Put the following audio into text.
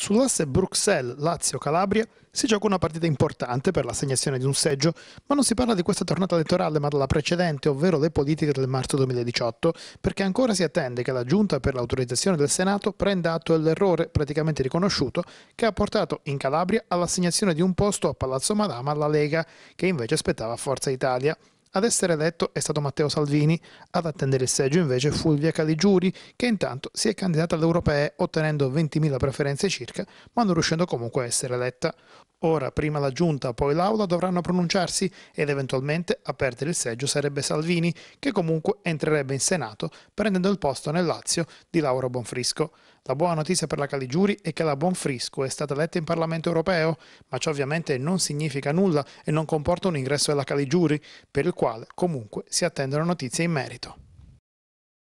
Sull'asse Bruxelles-Lazio-Calabria si gioca una partita importante per l'assegnazione di un seggio, ma non si parla di questa tornata elettorale ma della precedente, ovvero le politiche del marzo 2018, perché ancora si attende che la Giunta per l'autorizzazione del Senato prenda atto dell'errore praticamente riconosciuto che ha portato in Calabria all'assegnazione di un posto a Palazzo Madama alla Lega, che invece aspettava Forza Italia. Ad essere eletto è stato Matteo Salvini, ad attendere il seggio invece Fulvia Caligiuri, che intanto si è candidata alle europee ottenendo 20.000 preferenze circa, ma non riuscendo comunque a essere eletta. Ora, prima la giunta, poi l'aula dovranno pronunciarsi ed eventualmente a perdere il seggio sarebbe Salvini, che comunque entrerebbe in Senato prendendo il posto nel Lazio di Laura Bonfrisco. La buona notizia per la Caligiuri è che la Bonfrisco è stata eletta in Parlamento europeo, ma ciò ovviamente non significa nulla e non comporta un ingresso della Caligiuri, per il quale comunque si attendono notizie in merito.